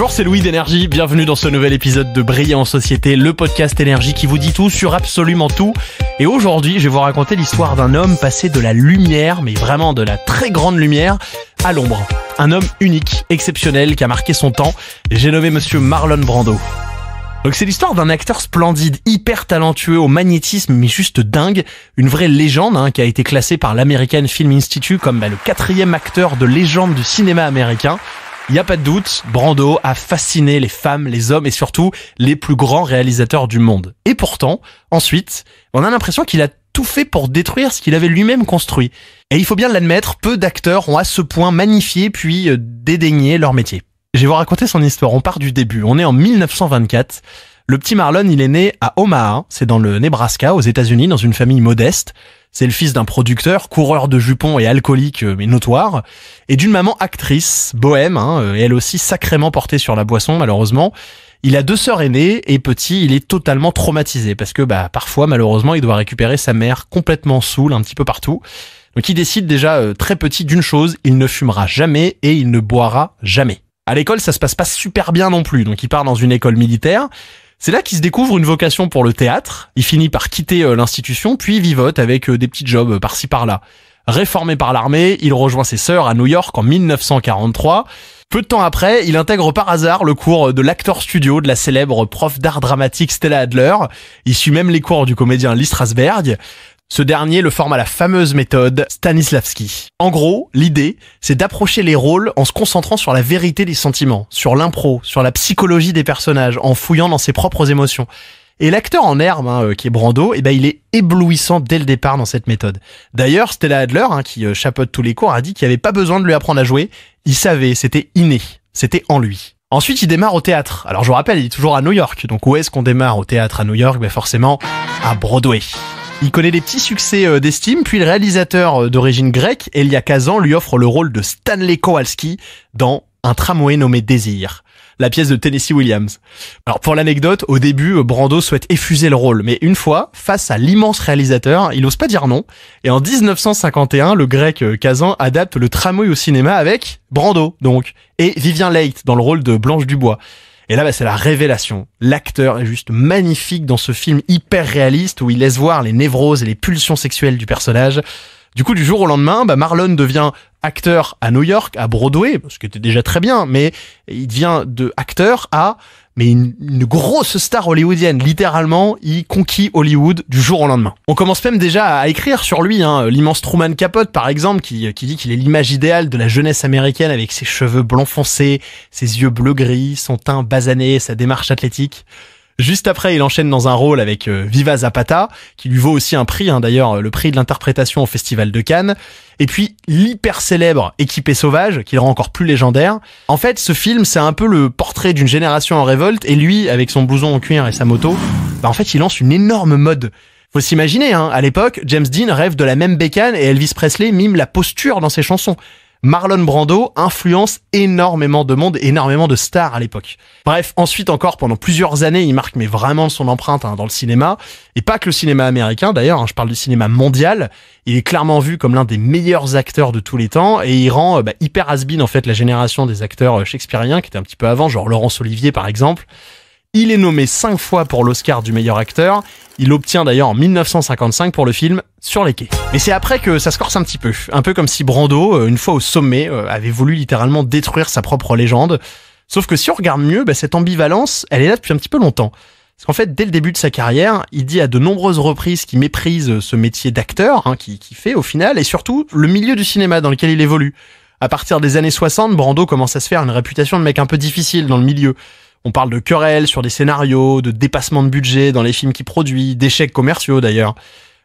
Bonjour, c'est Louis d'Énergie. Bienvenue dans ce nouvel épisode de Briller en Société, le podcast énergie qui vous dit tout sur absolument tout. Et aujourd'hui, je vais vous raconter l'histoire d'un homme passé de la lumière, mais vraiment de la très grande lumière, à l'ombre. Un homme unique, exceptionnel, qui a marqué son temps. J'ai nommé monsieur Marlon Brando. Donc c'est l'histoire d'un acteur splendide, hyper talentueux, au magnétisme mais juste dingue, une vraie légende hein, qui a été classée par l'American Film Institute comme bah, le quatrième acteur de légende du cinéma américain. Il n'y a pas de doute, Brando a fasciné les femmes, les hommes et surtout les plus grands réalisateurs du monde. Et pourtant, ensuite, on a l'impression qu'il a tout fait pour détruire ce qu'il avait lui-même construit. Et il faut bien l'admettre, peu d'acteurs ont à ce point magnifié puis euh, dédaigné leur métier. Je vais vous raconter son histoire, on part du début, on est en 1924. Le petit Marlon, il est né à Omaha, c'est dans le Nebraska, aux États-Unis, dans une famille modeste. C'est le fils d'un producteur, coureur de jupons et alcoolique, euh, mais notoire, et d'une maman actrice, bohème, hein, euh, elle aussi sacrément portée sur la boisson, malheureusement. Il a deux sœurs aînées et petit, il est totalement traumatisé parce que bah parfois malheureusement il doit récupérer sa mère complètement saoule un petit peu partout. Donc il décide déjà euh, très petit d'une chose, il ne fumera jamais et il ne boira jamais. À l'école, ça se passe pas super bien non plus. Donc il part dans une école militaire c'est là qu'il se découvre une vocation pour le théâtre. Il finit par quitter euh, l'institution, puis vivote avec euh, des petits jobs euh, par-ci par-là. Réformé par l'armée, il rejoint ses sœurs à New York en 1943. Peu de temps après, il intègre par hasard le cours de l'acteur Studio de la célèbre prof d'art dramatique Stella Adler. Il suit même les cours du comédien Lee Strasberg. Ce dernier le forme à la fameuse méthode Stanislavski. En gros, l'idée, c'est d'approcher les rôles en se concentrant sur la vérité des sentiments, sur l'impro, sur la psychologie des personnages, en fouillant dans ses propres émotions. Et l'acteur en herbe, hein, euh, qui est Brando, eh ben, il est éblouissant dès le départ dans cette méthode. D'ailleurs, Stella Adler, hein, qui euh, chapeaute tous les cours, a dit qu'il n'y avait pas besoin de lui apprendre à jouer. Il savait, c'était inné, c'était en lui. Ensuite, il démarre au théâtre. Alors, je vous rappelle, il est toujours à New York. Donc, où est-ce qu'on démarre au théâtre à New York Ben, forcément, à Broadway. Il connaît les petits succès euh, d'estime, puis le réalisateur euh, d'origine grecque, Elia Kazan, lui offre le rôle de Stanley Kowalski dans Un tramway nommé Désir la pièce de Tennessee Williams. Alors pour l'anecdote, au début, euh, Brando souhaite effuser le rôle, mais une fois, face à l'immense réalisateur, il n'ose pas dire non, et en 1951, le grec Kazan adapte le tramway au cinéma avec Brando, donc, et Vivien Leight dans le rôle de Blanche Dubois. Et là, bah, c'est la révélation. L'acteur est juste magnifique dans ce film hyper réaliste où il laisse voir les névroses et les pulsions sexuelles du personnage. Du coup, du jour au lendemain, bah, Marlon devient acteur à New York, à Broadway, ce qui était déjà très bien, mais il devient de acteur à mais une, grosse star hollywoodienne. Littéralement, il conquit Hollywood du jour au lendemain. On commence même déjà à écrire sur lui, hein. l'immense Truman Capote par exemple, qui, qui dit qu'il est l'image idéale de la jeunesse américaine avec ses cheveux blancs foncés, ses yeux bleu-gris, son teint basané, sa démarche athlétique. Juste après, il enchaîne dans un rôle avec euh, Viva Zapata, qui lui vaut aussi un prix, hein, d'ailleurs euh, le prix de l'interprétation au Festival de Cannes. Et puis l'hyper célèbre Équipé sauvage, qui le rend encore plus légendaire. En fait, ce film, c'est un peu le portrait d'une génération en révolte, et lui, avec son blouson en cuir et sa moto, bah, en fait, il lance une énorme mode. Faut s'imaginer, hein, à l'époque, James Dean rêve de la même bécane et Elvis Presley mime la posture dans ses chansons. Marlon Brando influence énormément de monde, énormément de stars à l'époque. Bref, ensuite encore, pendant plusieurs années, il marque mais vraiment son empreinte hein, dans le cinéma, et pas que le cinéma américain d'ailleurs, hein, je parle du cinéma mondial, il est clairement vu comme l'un des meilleurs acteurs de tous les temps, et il rend euh, bah, hyper has en fait la génération des acteurs euh, shakespeariens, qui était un petit peu avant, genre Laurence Olivier par exemple, il est nommé cinq fois pour l'Oscar du meilleur acteur. Il obtient d'ailleurs en 1955 pour le film Sur les quais. Mais c'est après que ça se corse un petit peu. Un peu comme si Brando, euh, une fois au sommet, euh, avait voulu littéralement détruire sa propre légende. Sauf que si on regarde mieux, bah, cette ambivalence, elle est là depuis un petit peu longtemps. Parce qu'en fait, dès le début de sa carrière, il dit à de nombreuses reprises qu'il méprise euh, ce métier d'acteur, hein, qu'il qui fait au final, et surtout le milieu du cinéma dans lequel il évolue. À partir des années 60, Brando commence à se faire une réputation de mec un peu difficile dans le milieu. On parle de querelles sur des scénarios, de dépassement de budget dans les films qu'il produit, d'échecs commerciaux d'ailleurs.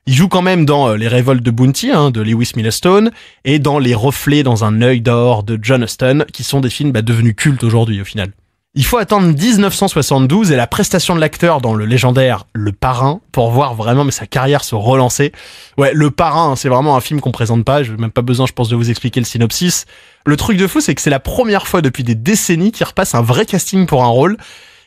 Il joue quand même dans euh, Les Révoltes de Bounty hein, de Lewis Millerstone et dans Les Reflets dans un œil d'or de John Huston, qui sont des films bah, devenus cultes aujourd'hui au final. Il faut attendre 1972 et la prestation de l'acteur dans le légendaire Le Parrain pour voir vraiment mais sa carrière se relancer. Ouais, Le Parrain, hein, c'est vraiment un film qu'on présente pas, je même pas besoin je pense de vous expliquer le synopsis. Le truc de fou, c'est que c'est la première fois depuis des décennies qu'il repasse un vrai casting pour un rôle.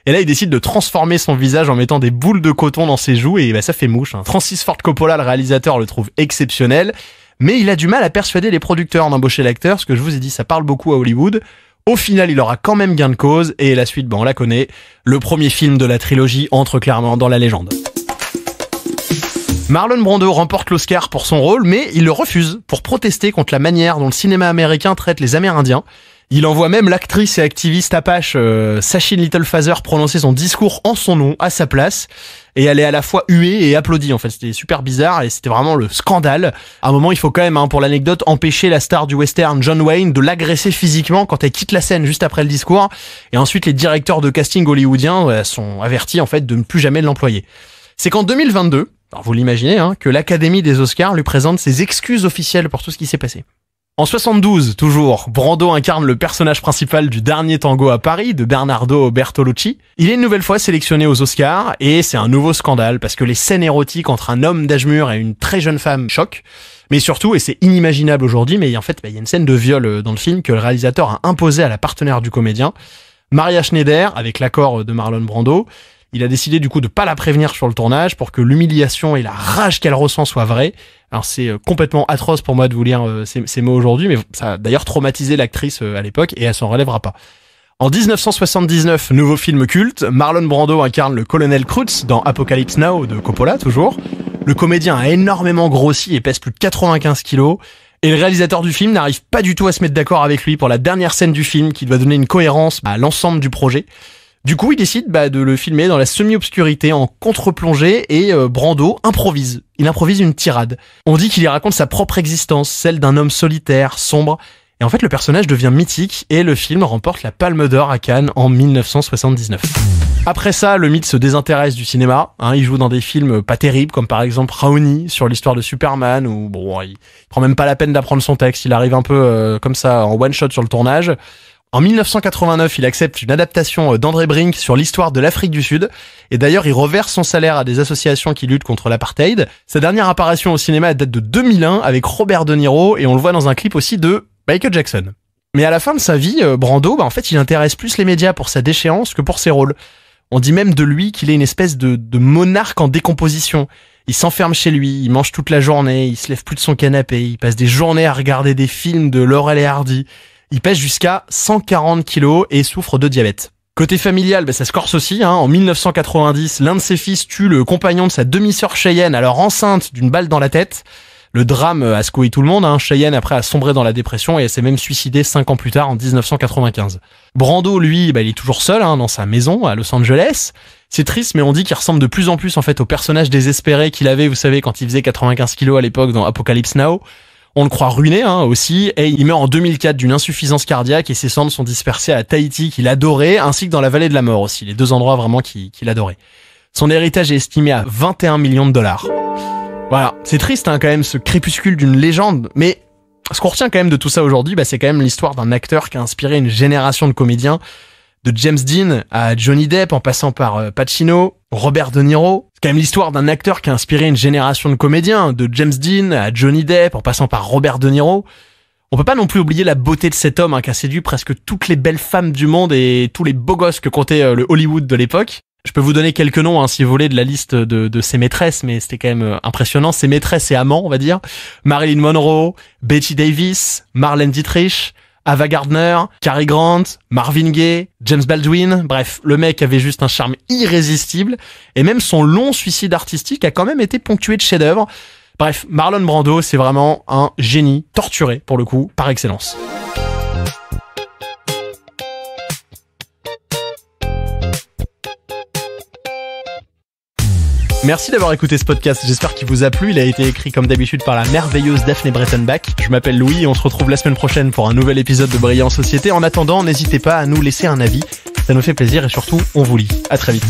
Et là, il décide de transformer son visage en mettant des boules de coton dans ses joues et bah, ça fait mouche. Hein. Francis Ford Coppola, le réalisateur, le trouve exceptionnel mais il a du mal à persuader les producteurs d'embaucher l'acteur, ce que je vous ai dit, ça parle beaucoup à Hollywood. Au final, il aura quand même gain de cause et la suite, bon, on la connaît. Le premier film de la trilogie entre clairement dans la légende. Marlon Brando remporte l'Oscar pour son rôle, mais il le refuse pour protester contre la manière dont le cinéma américain traite les Amérindiens. Il envoie même l'actrice et activiste apache euh, Sachin Littlefazer prononcer son discours en son nom, à sa place, et elle est à la fois huée et applaudie. En fait, c'était super bizarre et c'était vraiment le scandale. À un moment, il faut quand même, hein, pour l'anecdote, empêcher la star du western John Wayne de l'agresser physiquement quand elle quitte la scène juste après le discours. Et ensuite, les directeurs de casting hollywoodiens euh, sont avertis en fait de ne plus jamais l'employer. C'est qu'en 2022, vous l'imaginez, hein, que l'Académie des Oscars lui présente ses excuses officielles pour tout ce qui s'est passé. En 72, toujours, Brando incarne le personnage principal du dernier tango à Paris de Bernardo Bertolucci. Il est une nouvelle fois sélectionné aux Oscars et c'est un nouveau scandale parce que les scènes érotiques entre un homme d'âge mûr et une très jeune femme choquent. Mais surtout, et c'est inimaginable aujourd'hui, mais en fait, bah, il y a une scène de viol euh, dans le film que le réalisateur a imposé à la partenaire du comédien, Maria Schneider, avec l'accord de Marlon Brando. Il a décidé du coup de pas la prévenir sur le tournage pour que l'humiliation et la rage qu'elle ressent soient vraies. Alors c'est euh, complètement atroce pour moi de vous lire euh, ces, mots aujourd'hui, mais ça a d'ailleurs traumatisé l'actrice euh, à l'époque et elle s'en relèvera pas. En 1979, nouveau film culte, Marlon Brando incarne le colonel Krutz dans Apocalypse Now de Coppola toujours. Le comédien a énormément grossi et pèse plus de 95 kilos. Et le réalisateur du film n'arrive pas du tout à se mettre d'accord avec lui pour la dernière scène du film qui doit donner une cohérence à l'ensemble du projet. Du coup, il décide bah, de le filmer dans la semi-obscurité en contre-plongée et euh, Brando improvise. Il improvise une tirade. On dit qu'il y raconte sa propre existence, celle d'un homme solitaire, sombre. Et en fait, le personnage devient mythique et le film remporte la Palme d'Or à Cannes en 1979. Après ça, le mythe se désintéresse du cinéma. Hein. il joue dans des films pas terribles, comme par exemple Raoni sur l'histoire de Superman, où bon, il prend même pas la peine d'apprendre son texte. Il arrive un peu euh, comme ça en one shot sur le tournage. En 1989, il accepte une adaptation euh, d'André Brink sur l'histoire de l'Afrique du Sud. Et d'ailleurs, il reverse son salaire à des associations qui luttent contre l'apartheid. Sa dernière apparition au cinéma date de 2001 avec Robert De Niro et on le voit dans un clip aussi de Michael Jackson. Mais à la fin de sa vie, euh, Brando, bah, en fait, il intéresse plus les médias pour sa déchéance que pour ses rôles. On dit même de lui qu'il est une espèce de, de monarque en décomposition. Il s'enferme chez lui, il mange toute la journée, il se lève plus de son canapé, il passe des journées à regarder des films de Laurel et Hardy. Il pèse jusqu'à 140 kg et souffre de diabète. Côté familial, bah, ça se corse aussi. Hein. En 1990, l'un de ses fils tue le compagnon de sa demi-sœur Cheyenne, alors enceinte d'une balle dans la tête. Le drame a secoué tout le monde. Hein. Cheyenne, après, a sombré dans la dépression et s'est même suicidée cinq ans plus tard, en 1995. Brando, lui, bah, il est toujours seul hein, dans sa maison à Los Angeles. C'est triste, mais on dit qu'il ressemble de plus en plus en fait au personnage désespéré qu'il avait, vous savez, quand il faisait 95 kilos à l'époque dans Apocalypse Now. On le croit ruiné hein, aussi, et il meurt en 2004 d'une insuffisance cardiaque et ses cendres sont dispersées à Tahiti, qu'il adorait, ainsi que dans la vallée de la mort aussi, les deux endroits vraiment qu'il adorait. Son héritage est estimé à 21 millions de dollars. Voilà, c'est triste hein, quand même ce crépuscule d'une légende, mais ce qu'on retient quand même de tout ça aujourd'hui, bah, c'est quand même l'histoire d'un acteur qui a inspiré une génération de comédiens, de James Dean à Johnny Depp en passant par euh, Pacino, Robert De Niro, c'est quand même l'histoire d'un acteur qui a inspiré une génération de comédiens, de James Dean à Johnny Depp en passant par Robert De Niro. On peut pas non plus oublier la beauté de cet homme hein, qui a séduit presque toutes les belles femmes du monde et tous les beaux gosses que comptait euh, le Hollywood de l'époque. Je peux vous donner quelques noms hein, si vous voulez de la liste de, ses maîtresses, mais c'était quand même euh, impressionnant. Ses maîtresses et amants, on va dire. Marilyn Monroe, Betty Davis, Marlene Dietrich, Ava Gardner, Cary Grant, Marvin Gaye, James Baldwin, bref, le mec avait juste un charme irrésistible, et même son long suicide artistique a quand même été ponctué de chefs-d'œuvre. Bref, Marlon Brando, c'est vraiment un génie torturé, pour le coup, par excellence. Merci d'avoir écouté ce podcast, j'espère qu'il vous a plu. Il a été écrit comme d'habitude par la merveilleuse Daphne Brettenbach. Je m'appelle Louis et on se retrouve la semaine prochaine pour un nouvel épisode de Brillant Société. En attendant, n'hésitez pas à nous laisser un avis, ça nous fait plaisir et surtout, on vous lit. À très vite.